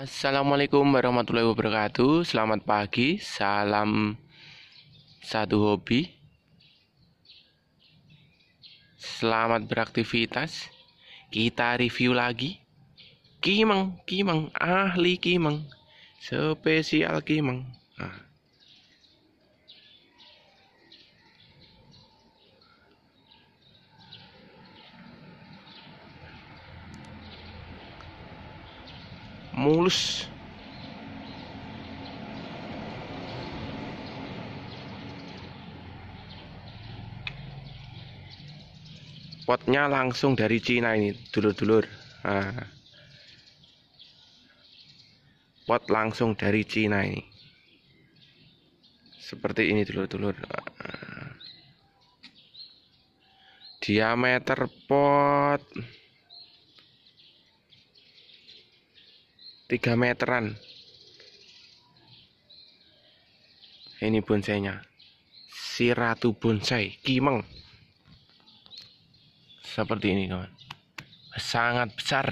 Assalamualaikum warahmatullahi wabarakatuh. Selamat pagi. Salam satu hobi. Selamat beraktivitas. Kita review lagi. Kimeng, kimeng, ahli kimeng, spesial kimeng. Nah. mulus potnya langsung dari Cina ini dulur-dulur ah. pot langsung dari Cina ini seperti ini dulur-dulur ah. diameter pot 3 meteran ini bonsainya si ratu bonsai kimeng seperti ini kawan sangat besar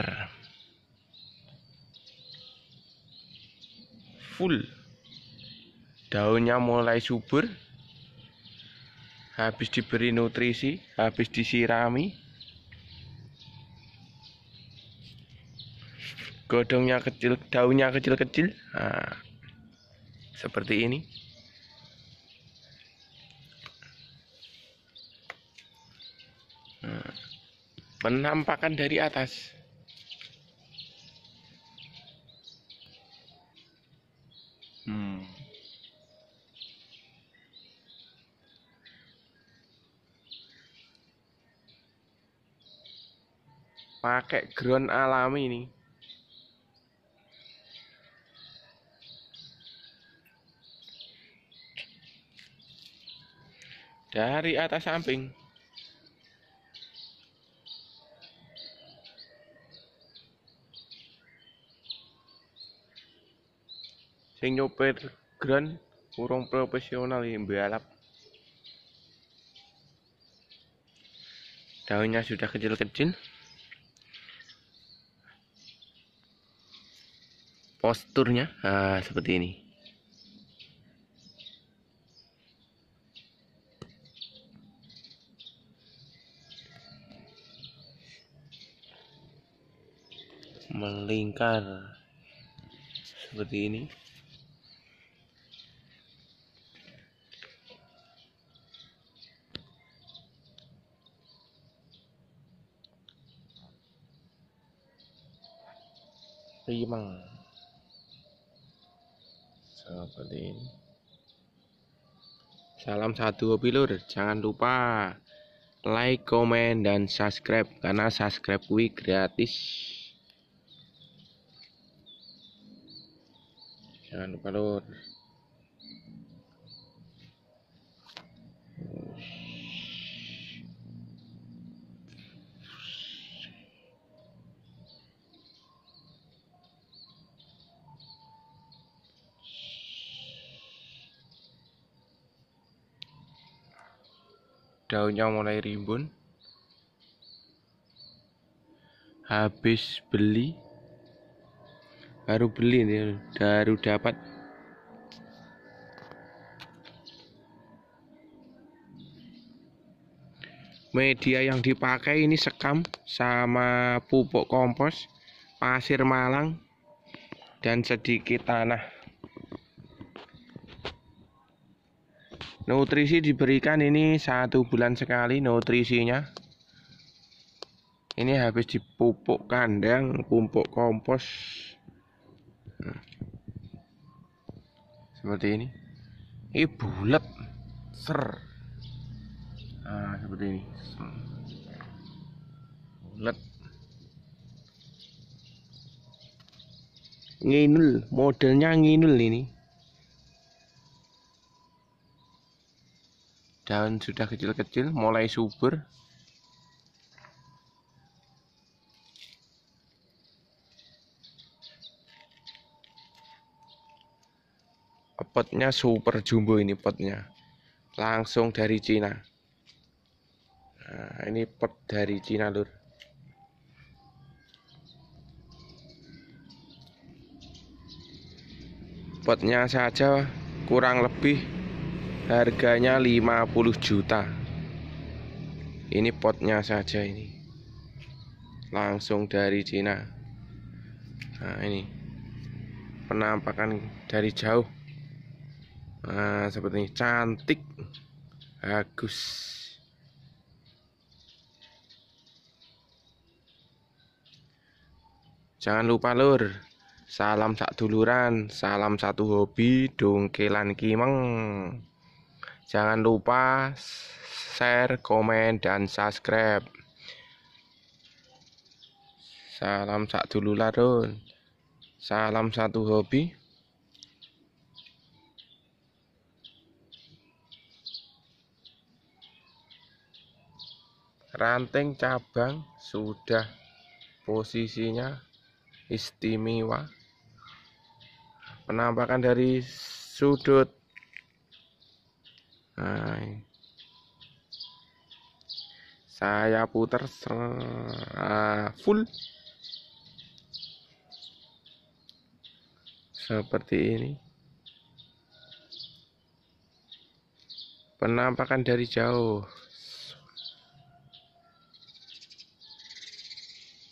full daunnya mulai subur habis diberi nutrisi habis disirami godongnya kecil daunnya kecil-kecil nah, seperti ini nah, penampakan dari atas hmm. pakai ground alami ini. dari atas samping sing nyopir grand kurang profesional yang balap daunnya sudah kecil-kecil posturnya nah, seperti ini melingkar seperti ini rimang seperti ini salam satu hobi lur jangan lupa like comment dan subscribe karena subscribe kuwi gratis jangan lupa lur daunnya mulai rimbun habis beli baru beli nih baru dapat media yang dipakai ini sekam sama pupuk kompos pasir malang dan sedikit tanah nutrisi diberikan ini satu bulan sekali nutrisinya ini habis dipupuk kandang pupuk kompos seperti ini ini bulat ser nah, seperti ini bulat nginul modelnya nginul ini daun sudah kecil-kecil mulai subur potnya super jumbo ini potnya langsung dari Cina nah, ini pot dari Cina lur potnya saja kurang lebih harganya 50 juta ini potnya saja ini langsung dari Cina nah ini penampakan dari jauh nah, eh, seperti ini cantik bagus jangan lupa lur salam satu duluran salam satu hobi dongkelan kimeng jangan lupa share komen dan subscribe salam sak duluran salam satu hobi ranting cabang sudah posisinya istimewa penampakan dari sudut nah, saya putar ah, full seperti ini penampakan dari jauh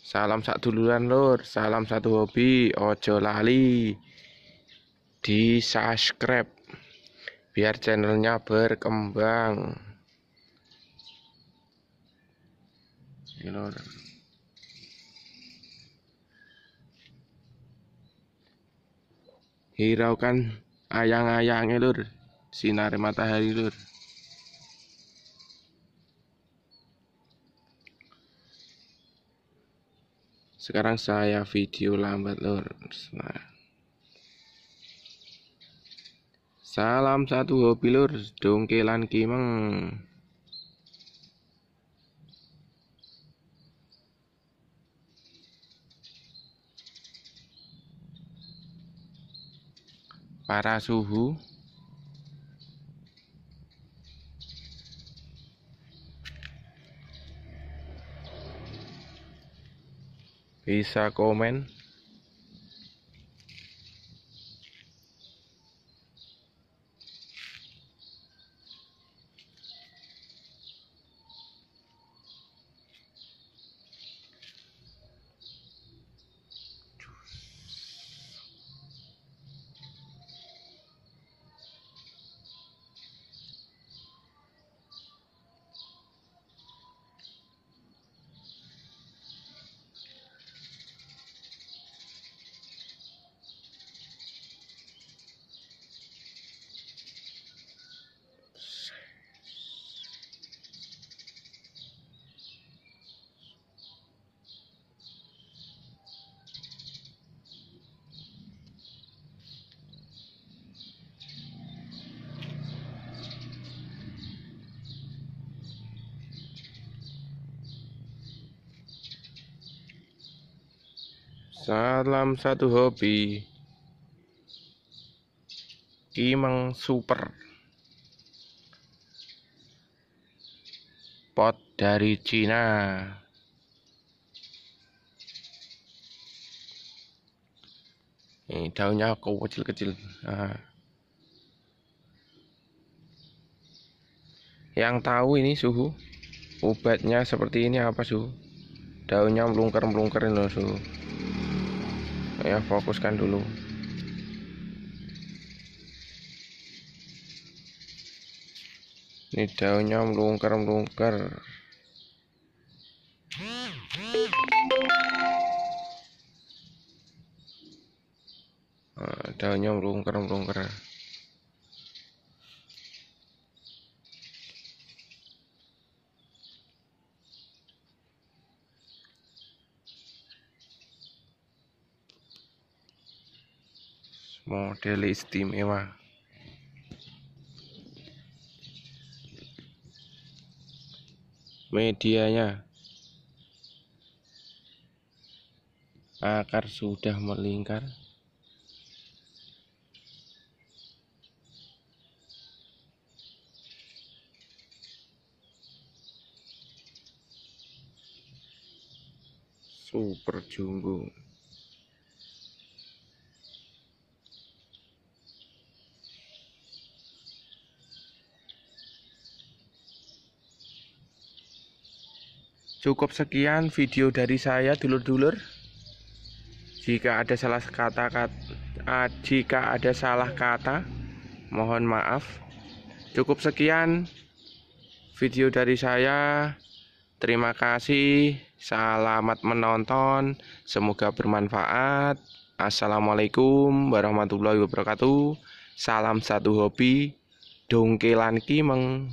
Salam satu duluran lur, salam satu hobi, ojo lali. Di subscribe biar channelnya berkembang. Ini lur. Hiraukan ayang ayang lur, sinar matahari lur. Sekarang saya video lambat lur. Nah. Salam satu hobi lur, dongkelan kimeng. Para suhu bisa komen Salam satu hobi. Imang Super. Pot dari Cina. Ini daunnya aku kecil-kecil. Nah. Yang tahu ini suhu obatnya seperti ini apa suhu? Daunnya melungker-melungker ini loh suhu ya fokuskan dulu ini daunnya melungkar-melungkar ah, daunnya melungkar-melungkar model istimewa medianya akar sudah melingkar super jumbo Cukup sekian video dari saya dulur-dulur. Jika ada salah kata, kata ah, jika ada salah kata, mohon maaf. Cukup sekian video dari saya. Terima kasih. Selamat menonton. Semoga bermanfaat. Assalamualaikum warahmatullahi wabarakatuh. Salam satu hobi. Dongkelan kimeng.